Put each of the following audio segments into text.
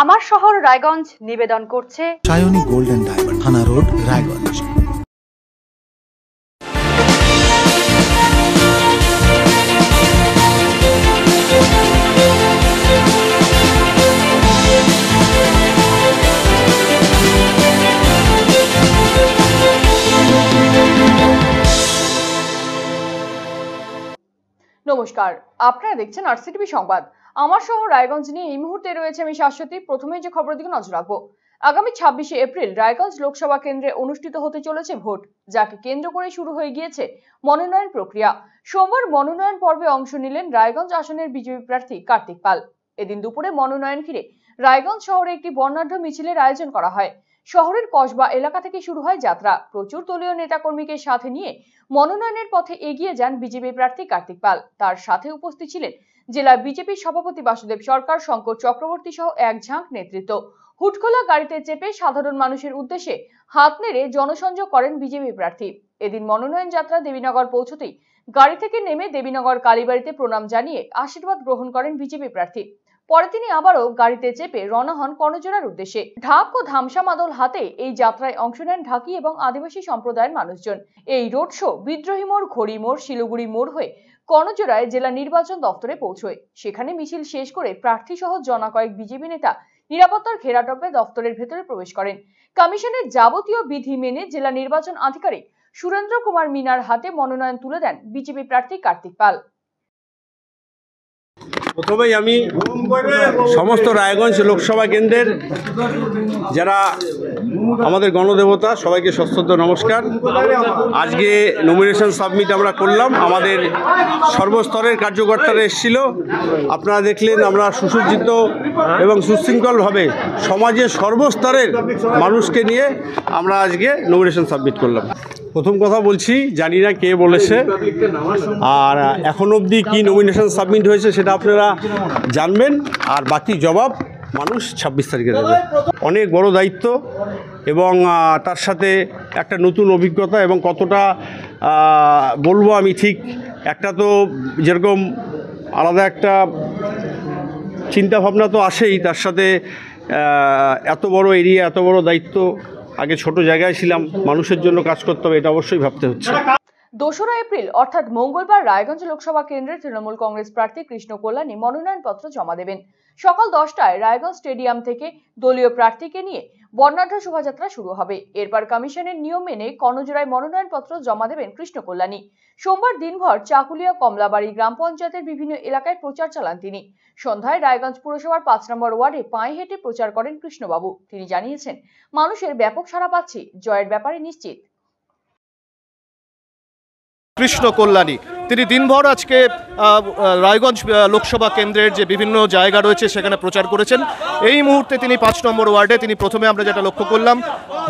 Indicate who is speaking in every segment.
Speaker 1: আমার শহর রায়গঞ্জ নিবেদন করছে
Speaker 2: সায়নী গোল্ডেন ডায়মন্ড থানা রোড রায়গঞ্জ
Speaker 1: নমস্কার আপনারা দেখছেন আরসিটিভি সংবাদ আমার শহর রায়গঞ্জ নিয়ে এই মুহূর্তে রয়েছে আমি শাশ্বতী প্রথমে যে খবর দিকে নজর রাখবো আগামী ছাব্বিশে এপ্রিল রায়গঞ্জ লোকসভা কেন্দ্রে অনুষ্ঠিত হতে চলেছে ভোট যাকে কেন্দ্র করে শুরু হয়ে গিয়েছে মনোনয়ন প্রক্রিয়া সোমবার মনোনয়ন পর্বে অংশ নিলেন রায়গঞ্জ আসনের বিজেপি প্রার্থী কার্তিক পাল এদিন দুপুরে মনোনয়ন ঘিরে রায়গঞ্জ শহরে একটি বর্ণাঢ্য মিছিলের আয়োজন করা হয় শহরের কসবা এলাকা থেকে শুরু হয় যাত্রা প্রচুর দলীয় নেতাকর্মীকে সাথে নিয়ে মনোনয়নের পথে এগিয়ে যান বিজেপি প্রার্থী কার্তিক পাল তার সাথে উপস্থিত ছিলেন জেলা বিজেপি সভাপতি বাসুদেব সরকার শঙ্কর চক্রবর্তী সহ এক ঝাঁক নেতৃত্ব হুটখোলা গাড়িতে চেপে সাধারণ মানুষের উদ্দেশ্যে হাত নেড়ে জনসংযোগ করেন বিজেপি প্রার্থী এদিন মনোনয়ন যাত্রা দেবীনগর পৌঁছতেই গাড়ি থেকে নেমে দেবীনগর কালীবাড়িতে প্রণাম জানিয়ে আশীর্বাদ গ্রহণ করেন বিজেপি প্রার্থী পরে তিনি আবারও গাড়িতে চেপে রওনা হন কর্ণজোড়ার উদ্দেশ্যে ঢাক ও ধামসা মাদল হাতে এই যাত্রায় অংশ নেন ঢাকি এবং আদিবাসী সম্প্রদায়ের মানুষজন এই রোড শো বিদ্রোহী মোড় ঘড়ি মোড় শিলিগুড়ি মোড় হয়ে কর্ণজোড়ায় জেলা নির্বাচন দপ্তরে পৌঁছয় সেখানে মিছিল শেষ করে প্রার্থী সহ জনাকয়েক বিজেপি নেতা নিরাপত্তার ঘেরাটপে দপ্তরের ভেতরে প্রবেশ করেন কমিশনের যাবতীয় বিধি মেনে জেলা নির্বাচন আধিকারিক সুরেন্দ্র কুমার মিনার হাতে মনোনয়ন তুলে দেন বিজেপি প্রার্থী কার্তিক পাল
Speaker 3: প্রথমেই আমি
Speaker 2: সমস্ত রায়গঞ্জ লোকসভা কেন্দ্রের
Speaker 3: যারা আমাদের গণদেবতা সবাইকে সশ্রদ্ধ নমস্কার আজকে নমিনেশন সাবমিট আমরা করলাম আমাদের সর্বস্তরের কার্যকর্তারা এসেছিল আপনারা দেখলেন আমরা সুসজ্জিত এবং সুশৃঙ্খলভাবে সমাজের সর্বস্তরের মানুষকে নিয়ে আমরা আজকে নমিনেশন সাবমিট করলাম প্রথম কথা বলছি জানি না কে বলেছে আর এখন অবধি কী নমিনেশন সাবমিট হয়েছে সেটা আপনারা জানবেন আর বাকি জবাব মানুষ ছাব্বিশ তারিখে দেবে অনেক বড় দায়িত্ব এবং তার সাথে একটা নতুন অভিজ্ঞতা এবং কতটা বলবো আমি ঠিক একটা তো যেরকম আলাদা একটা চিন্তাভাবনা তো আসেই তার সাথে এত বড় এরিয়া এত বড় দায়িত্ব আগে ছোট জায়গায় ছিলাম মানুষের জন্য কাজ করতে হবে এটা অবশ্যই ভাবতে হচ্ছে
Speaker 1: দোসরা এপ্রিল অর্থাৎ মঙ্গলবার রায়গঞ্জ লোকসভা কেন্দ্রের তৃণমূল কংগ্রেস প্রার্থী কৃষ্ণ কল্যাণী মনোনয়নপত্র জমা দেবেন সকাল দশটায় রায়গঞ্জ স্টেডিয়াম থেকে দলীয় প্রার্থীকে নিয়ে বর্ণাঢ্য শোভাযাত্রা শুরু হবে এরপর কমিশনের নিয়ম মেনে কর্ণজোড়ায় মনোনয়নপত্র জমা দেবেন কৃষ্ণ কল্যাণী সোমবার দিনভর চাকুলিয়া কমলাবাড়ি গ্রাম পঞ্চায়েতের বিভিন্ন এলাকায় প্রচার চালান তিনি সন্ধ্যায় রায়গঞ্জ পুরসভার পাঁচ নম্বর ওয়ার্ডে পায়ে হেঁটে প্রচার করেন কৃষ্ণবাবু তিনি জানিয়েছেন মানুষের ব্যাপক সাড়া পাচ্ছে জয়ের ব্যাপারে নিশ্চিত
Speaker 2: কৃষ্ণ কল্যাণী তিনি দিনভর আজকে রায়গঞ্জ লোকসভা কেন্দ্রের যে বিভিন্ন জায়গা রয়েছে সেখানে প্রচার করেছেন এই মুহূর্তে তিনি পাঁচ নম্বর ওয়ার্ডে তিনি প্রথমে আমরা যেটা লক্ষ্য করলাম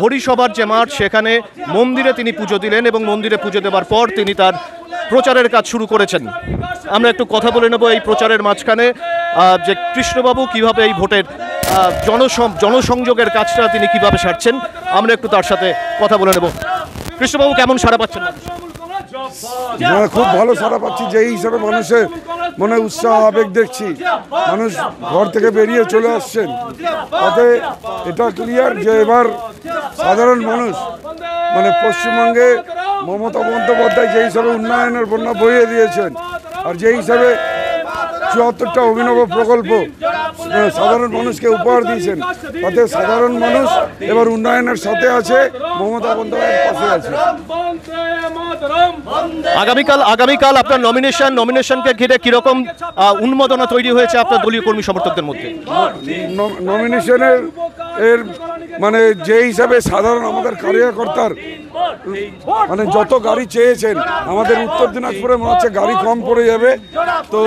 Speaker 2: হরিসভার যে মাঠ সেখানে মন্দিরে তিনি পুজো দিলেন এবং মন্দিরে পুজো দেওয়ার পর তিনি তার প্রচারের কাজ শুরু করেছেন আমরা একটু কথা বলে নেব এই প্রচারের মাঝখানে যে কৃষ্ণবাবু কিভাবে এই ভোটের জনসম জনসংযোগের কাজটা তিনি কিভাবে সারছেন আমরা একটু তার সাথে কথা বলে নেব কৃষ্ণবাবু কেমন সারা পাচ্ছেন
Speaker 4: খুব ভালো সারা পাচ্ছি যেই হিসাবে মানুষের মনে উৎসাহ আবেগ দেখছি মানুষ ঘর থেকে বেরিয়ে চলে আসছেন তাতে এটা ক্লিয়ার যে এবার সাধারণ মানুষ মানে পশ্চিমবঙ্গে মমতা বন্দ্যোপাধ্যায় যে হিসাবে উন্নয়নের বন্যা বইয়ে দিয়েছেন আর যে হিসাবে চুয়াত্তরটা অভিনব প্রকল্প সাধারণ মানুষকে উপহার দিয়েছেন অতএব সাধারণ মানুষ এবার উন্নয়নের সাথে আছে মমতা বন্দ্যোপাধ্যায়ের আছে আগামীকাল
Speaker 2: আগামীকাল আপনার নমিনেশন নমিনেশনকে ঘিরে কিরকম উন্মাদনা তৈরি হয়েছে আপনার দলীয় কর্মী সমর্থকদের মধ্যে
Speaker 4: নমিনেশনের এর মানে যে হিসাবে সাধারণ আমাদের কার্যকর্তার মানে যত গাড়ি চেয়েছেন আমাদের উত্তর দিনাজপুরে মনে হচ্ছে গাড়ি কম পড়ে যাবে তো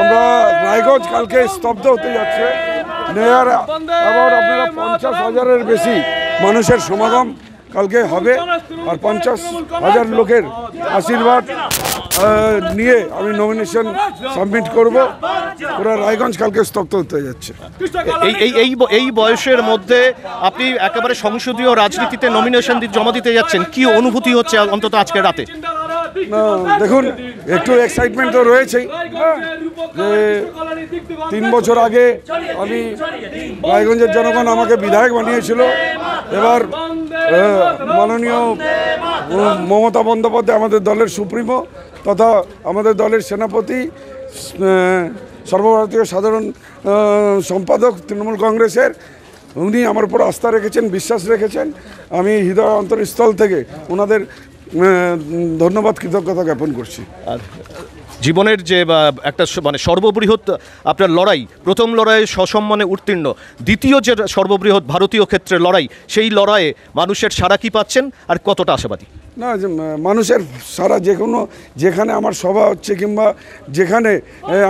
Speaker 4: আমরা রায়গঞ্জ কালকে স্তব্ধ হতে যাচ্ছে নেয়ার মানে আবার আপনারা পঞ্চাশ হাজারের বেশি মানুষের সমাগম কালকে হবে আর পঞ্চাশ হাজার লোকের আশীর্বাদ নিয়ে আমি নমিনেশন
Speaker 2: সাবমিট করব ওরা রায়গঞ্জ
Speaker 4: কালকে স্তব্ধ হতে যাচ্ছে
Speaker 2: এই এই এই বয়সের মধ্যে আপনি একেবারে সংসদীয় রাজনীতিতে নমিনেশন জমা দিতে যাচ্ছেন কি অনুভূতি হচ্ছে অন্তত আজকে রাতে
Speaker 4: দেখুন একটু এক্সাইটমেন্ট তো রয়েছেই
Speaker 2: যে তিন বছর আগে আমি রায়গঞ্জের জনগণ আমাকে বিধায়ক বানিয়েছিল এবার
Speaker 4: মাননীয় মমতা বন্দ্যোপাধ্যায় আমাদের দলের সুপ্রিমো তথা আমাদের দলের সেনাপতি সর্বভারতীয় সাধারণ সম্পাদক তৃণমূল কংগ্রেসের উনি আমার উপর আস্থা রেখেছেন বিশ্বাস রেখেছেন আমি হৃদয় অন্তরস্থল থেকে ওনাদের ধন্যবাদ কৃতজ্ঞতা জ্ঞাপন করছি
Speaker 2: জীবনের যে একটা মানে সর্ববৃহৎ আপনার লড়াই প্রথম লড়াইয়ে সসম্মানে উত্তীর্ণ দ্বিতীয় যে সর্ববৃহৎ ভারতীয় ক্ষেত্রে লড়াই সেই লড়াইয়ে মানুষের সারা কি পাচ্ছেন আর কতটা আশাবাদী
Speaker 4: না মানুষের সারা যে কোনো যেখানে আমার সভা হচ্ছে কিংবা যেখানে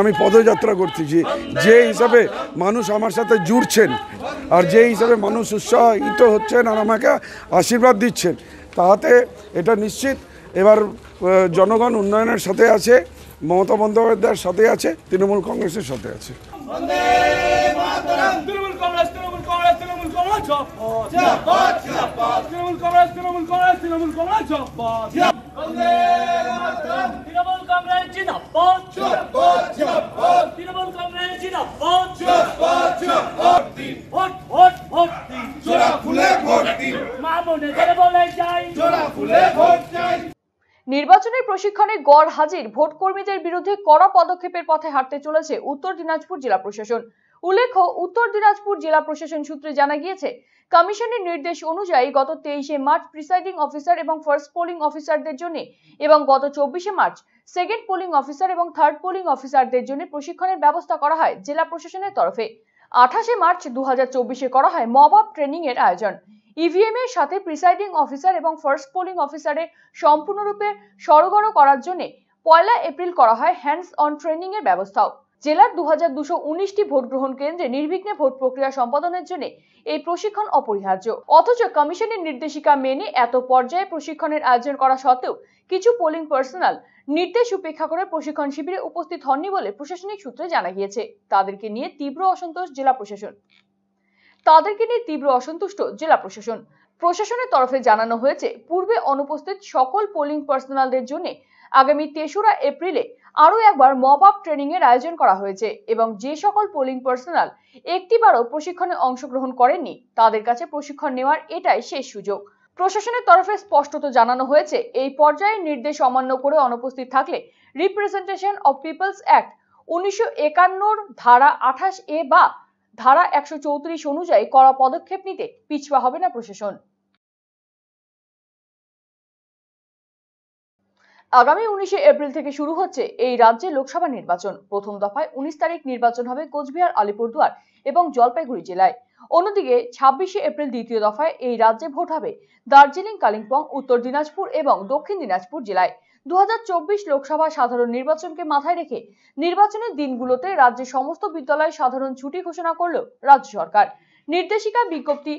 Speaker 4: আমি পদযাত্রা করতেছি যে হিসাবে মানুষ আমার সাথে জুড়ছেন আর যে হিসাবে মানুষ উৎসাহিত হচ্ছেন আর আমাকে আশীর্বাদ দিচ্ছেন তাহাতে এটা নিশ্চিত এবার জনগণ উন্নয়নের সাথে আছে মমতা বন্দ্যোপাধ্যায়ের সাথে আছে তৃণমূল কংগ্রেসের সাথে আছে
Speaker 1: গড় হাজির ভোট কর্মীদের বিরুদ্ধে কড়া পদক্ষেপের পথে হাঁটতে চলেছে উত্তর দিনাজপুর জেলা প্রশাসন উল্লেখ্য উত্তর দিনাজপুর জেলা প্রশাসন সূত্রে জানা গিয়েছে কমিশনের নির্দেশ অনুযায়ী গত তেইশে মার্চ প্রিসাইডিং অফিসার এবং ফার্স্ট পোলিং অফিসারদের জন্য এবং গত চব্বিশে মার্চ সেকেন্ড পোলিং অফিসার এবং থার্ড পোলিং অফিসারদের জন্য প্রশিক্ষণের ব্যবস্থা করা হয় জেলা প্রশাসনের তরফে আঠাশে মার্চ দু করা হয় মব আপ ট্রেনিং এর আয়োজন ইভিএম e এর সাথে প্রিসাইডিং অফিসার এবং ফার্স্ট পোলিং অফিসারের সম্পূর্ণরূপে সরগরো করার জন্য পয়লা এপ্রিল করা হয় হ্যান্ডস অন ট্রেনিং এর ব্যবস্থাও জেলার দু হাজার দুশো উনিশটি ভোট গ্রহণ কেন্দ্রে নির্বিঘ্নে ভোট প্রক্রিয়া সম্পাদনের জন্য এই প্রশিক্ষণ অপরিহার্য অথচ কমিশনের নির্দেশিকা মেনে এত পর্যায়ে প্রশিক্ষণের আয়োজন করা সত্ত্বেও কিছু পোলিং পার্সোনাল নির্দেশ উপেক্ষা করে প্রশিক্ষণ শিবিরে উপস্থিত হননি বলে প্রশাসনিক সূত্রে জানা গিয়েছে তাদেরকে নিয়ে তীব্র অসন্তোষ জেলা প্রশাসন তাদেরকে নিয়ে তীব্র অসন্তুষ্ট জেলা প্রশাসন প্রশাসনের তরফে জানানো হয়েছে পূর্বে অনুপস্থিত সকল পোলিং পার্সোনালদের জন্য আগামী তেসরা এপ্রিলে আরও একবার মপ আপ ট্রেনিং এর আয়োজন করা হয়েছে এবং যে সকল পোলিং পার্সোনাল একটিবারও প্রশিক্ষণে অংশগ্রহণ করেননি তাদের কাছে প্রশিক্ষণ নেওয়ার এটাই শেষ সুযোগ প্রশাসনের তরফে স্পষ্টত জানানো হয়েছে এই পর্যায়ে নির্দেশ অমান্য করে অনুপস্থিত থাকলে রিপ্রেজেন্টেশন অফ পিপলস অ্যাক্ট উনিশশো একান্নর ধারা আঠাশ এ বা ধারা একশো অনুযায়ী কড়া পদক্ষেপ নিতে পিছপা হবে না প্রশাসন আগামী উনিশে এপ্রিল থেকে শুরু হচ্ছে এই রাজ্যে লোকসভা নির্বাচন প্রথম দফায় উনিশ তারিখ নির্বাচন হবে কোচবিহার আলিপুরদুয়ার এবং জলপাইগুড়ি জেলায় অন্যদিকে ছাব্বিশে এপ্রিল দ্বিতীয় দফায় এই রাজ্যে ভোট হবে দার্জিলিং কালিম্পং উত্তর দিনাজপুর এবং দক্ষিণ দিনাজপুর জেলায় দু লোকসভা সাধারণ নির্বাচনকে মাথায় রেখে নির্বাচনের দিনগুলোতে রাজ্যে সমস্ত বিদ্যালয় সাধারণ ছুটি ঘোষণা করল রাজ্য সরকার নির্দেশিকা বিজ্ঞপ্তি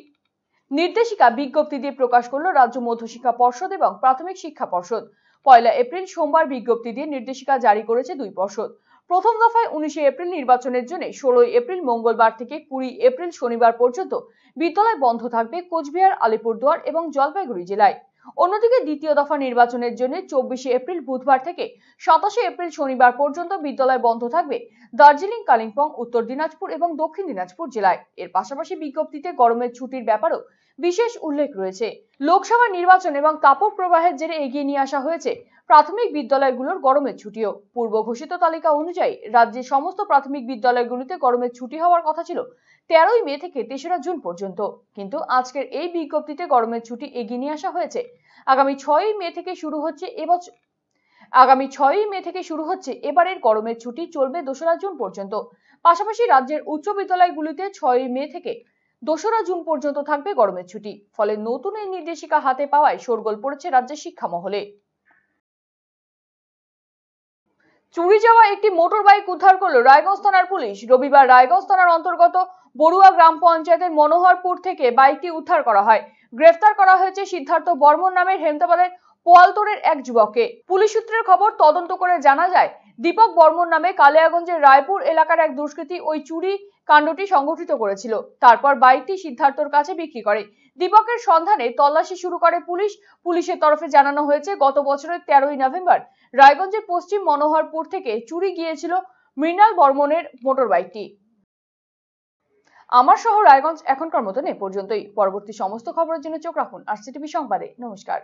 Speaker 1: নির্দেশিকা বিজ্ঞপ্তি দিয়ে প্রকাশ করল রাজ্য মধ্যশিক্ষা পর্ষদ এবং প্রাথমিক শিক্ষা পর্ষদ পয়লা এপ্রিল সোমবার বিজ্ঞপ্তি দিয়ে নির্দেশিকা জারি করেছে দুই পর্ষদ প্রথম দফায় উনিশে এপ্রিল নির্বাচনের জন্য ষোলোই এপ্রিল মঙ্গলবার থেকে কুড়ি এপ্রিল শনিবার পর্যন্ত বিদ্যালয় বন্ধ থাকবে কোচবিহার আলিপুরদুয়ার এবং জলপাইগুড়ি জেলায় অন্যদিকে দ্বিতীয় দফা নির্বাচনের জন্য চব্বিশে এপ্রিল বুধবার থেকে সাতাশে এপ্রিল শনিবার পর্যন্ত বিদ্যালয় বন্ধ থাকবে দার্জিলিং কালিম্পং উত্তর দিনাজপুর এবং দক্ষিণ দিনাজপুর জেলায় এর পাশাপাশি বিজ্ঞপ্তিতে গরমের ছুটির ব্যাপারও বিশেষ উল্লেখ রয়েছে লোকসভা নির্বাচন এবং কাপড় প্রবাহের জেরে এগিয়ে নিয়ে আসা হয়েছে প্রাথমিক বিদ্যালয়গুলোর গরমের ছুটিও পূর্ব ঘোষিত তালিকা অনুযায়ী রাজ্যের সমস্ত প্রাথমিক বিদ্যালয়গুলিতে গরমের ছুটি হওয়ার কথা ছিল তেরোই মে থেকে তেসরা জুন পর্যন্ত কিন্তু আজকের এই বিজ্ঞপ্তিতে গরমের ছুটি এগিয়ে নিয়ে আসা হয়েছে আগামী ছয়ই মে থেকে শুরু হচ্ছে এবছর আগামী ছয়ই মে থেকে শুরু হচ্ছে এবারের গরমের ছুটি চলবে দোসরা জুন পর্যন্ত পাশাপাশি রাজ্যের উচ্চ বিদ্যালয়গুলিতে ছয়ই মে থেকে দোসরা জুন পর্যন্ত থাকবে গরমের ছুটি ফলে নতুন এই নির্দেশিকা হাতে পাওয়ায় শোরগোল পড়েছে রাজ্যের শিক্ষা মহলে চুরি যাওয়া একটি মোটর বাইক উদ্ধার করলো রায়গঞ্জ থানার পুলিশ রবিবার রায়গঞ্জ থানার অন্তর্গত বড়ুয়া গ্রাম পঞ্চায়েতের মনোহরপুর থেকে বাইকটি উদ্ধার করা হয় গ্রেফতার করা হয়েছে সিদ্ধার্থ বর্মন নামের হেমতাবাদের পোয়ালতোড়ের এক যুবককে পুলিশ সূত্রের খবর তদন্ত করে জানা যায় দীপক বর্মন নামে কালিয়াগঞ্জের রায়পুর এলাকার এক দুষ্কৃতী ওই চুরি কাণ্ডটি সংগঠিত করেছিল তারপর বাইকটি সিদ্ধার্থর কাছে বিক্রি করে দীপকের সন্ধানে তল্লাশি শুরু করে পুলিশ পুলিশের তরফে জানানো হয়েছে গত বছরের তেরোই নভেম্বর রায়গঞ্জের পশ্চিম মনোহরপুর থেকে চুরি গিয়েছিল মৃণাল বর্মনের মোটর বাইকটি আমার শহর রায়গঞ্জ এখনকার মতন এ পর্যন্তই পরবর্তী সমস্ত খবরের জন্য চোখ রাখুন আর সিটিভি সংবাদে নমস্কার